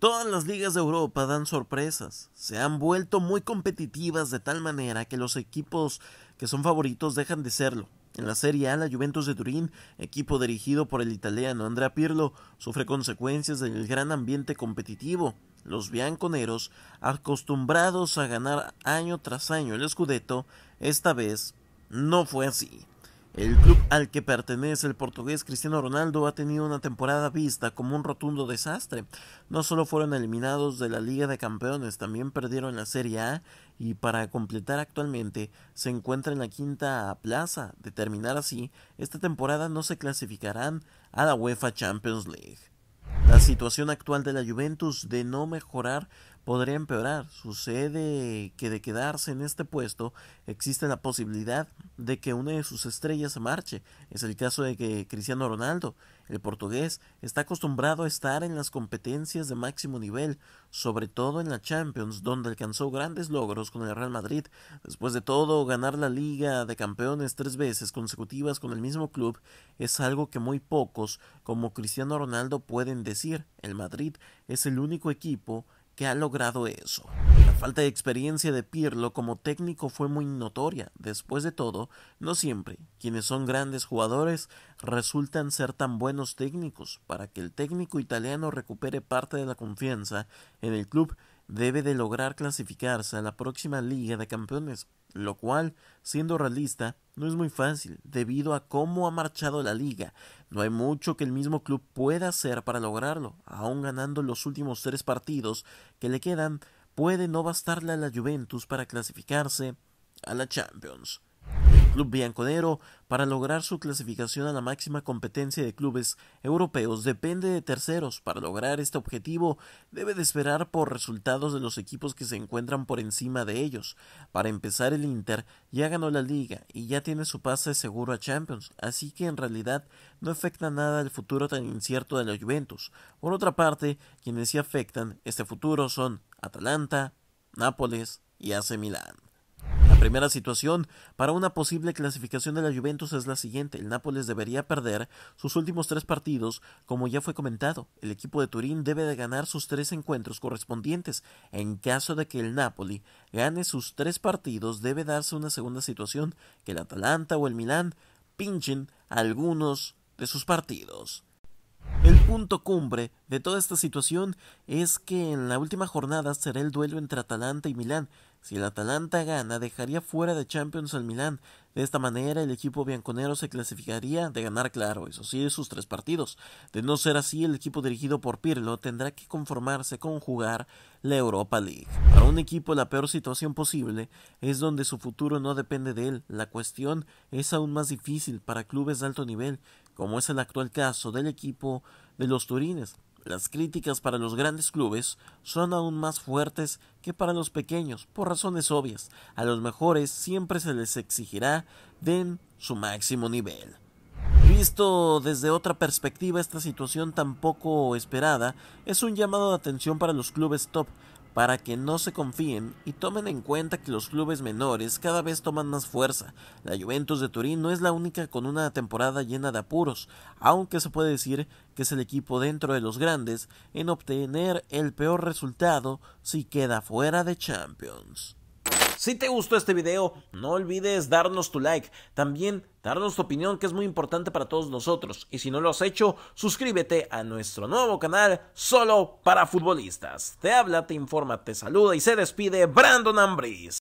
Todas las ligas de Europa dan sorpresas, se han vuelto muy competitivas de tal manera que los equipos que son favoritos dejan de serlo. En la Serie A, la Juventus de Turín, equipo dirigido por el italiano Andrea Pirlo, sufre consecuencias del gran ambiente competitivo. Los bianconeros, acostumbrados a ganar año tras año el Scudetto, esta vez no fue así. El club al que pertenece el portugués Cristiano Ronaldo ha tenido una temporada vista como un rotundo desastre. No solo fueron eliminados de la Liga de Campeones, también perdieron la Serie A y para completar actualmente se encuentra en la quinta plaza. De terminar así, esta temporada no se clasificarán a la UEFA Champions League. La situación actual de la Juventus de no mejorar podría empeorar. Sucede que de quedarse en este puesto existe la posibilidad de que una de sus estrellas se marche. Es el caso de que Cristiano Ronaldo, el portugués, está acostumbrado a estar en las competencias de máximo nivel, sobre todo en la Champions, donde alcanzó grandes logros con el Real Madrid. Después de todo, ganar la Liga de Campeones tres veces consecutivas con el mismo club es algo que muy pocos, como Cristiano Ronaldo, pueden decir. El Madrid es el único equipo que ha logrado eso. La falta de experiencia de Pirlo como técnico fue muy notoria. Después de todo, no siempre quienes son grandes jugadores resultan ser tan buenos técnicos. Para que el técnico italiano recupere parte de la confianza en el club debe de lograr clasificarse a la próxima Liga de Campeones, lo cual, siendo realista, no es muy fácil debido a cómo ha marchado la liga. No hay mucho que el mismo club pueda hacer para lograrlo, aun ganando los últimos tres partidos que le quedan, puede no bastarle a la Juventus para clasificarse a la Champions club bianconero para lograr su clasificación a la máxima competencia de clubes europeos depende de terceros. Para lograr este objetivo debe de esperar por resultados de los equipos que se encuentran por encima de ellos. Para empezar el Inter ya ganó la liga y ya tiene su pase seguro a Champions, así que en realidad no afecta nada el futuro tan incierto de la Juventus. Por otra parte, quienes sí afectan este futuro son Atalanta, Nápoles y AC Milán primera situación para una posible clasificación de la Juventus es la siguiente. El Nápoles debería perder sus últimos tres partidos, como ya fue comentado. El equipo de Turín debe de ganar sus tres encuentros correspondientes. En caso de que el Napoli gane sus tres partidos, debe darse una segunda situación, que el Atalanta o el Milán pinchen algunos de sus partidos. El punto cumbre de toda esta situación es que en la última jornada será el duelo entre Atalanta y Milán, si el Atalanta gana, dejaría fuera de Champions al Milán. De esta manera, el equipo bianconero se clasificaría de ganar, claro, eso sí, sus tres partidos. De no ser así, el equipo dirigido por Pirlo tendrá que conformarse con jugar la Europa League. Para un equipo, la peor situación posible es donde su futuro no depende de él. La cuestión es aún más difícil para clubes de alto nivel, como es el actual caso del equipo de los Turines, las críticas para los grandes clubes son aún más fuertes que para los pequeños, por razones obvias. A los mejores siempre se les exigirá den su máximo nivel. Visto desde otra perspectiva esta situación tan poco esperada, es un llamado de atención para los clubes top, para que no se confíen y tomen en cuenta que los clubes menores cada vez toman más fuerza. La Juventus de Turín no es la única con una temporada llena de apuros, aunque se puede decir que es el equipo dentro de los grandes en obtener el peor resultado si queda fuera de Champions. Si te gustó este video, no olvides darnos tu like, también darnos tu opinión que es muy importante para todos nosotros. Y si no lo has hecho, suscríbete a nuestro nuevo canal solo para futbolistas. Te habla, te informa, te saluda y se despide Brandon Ambris.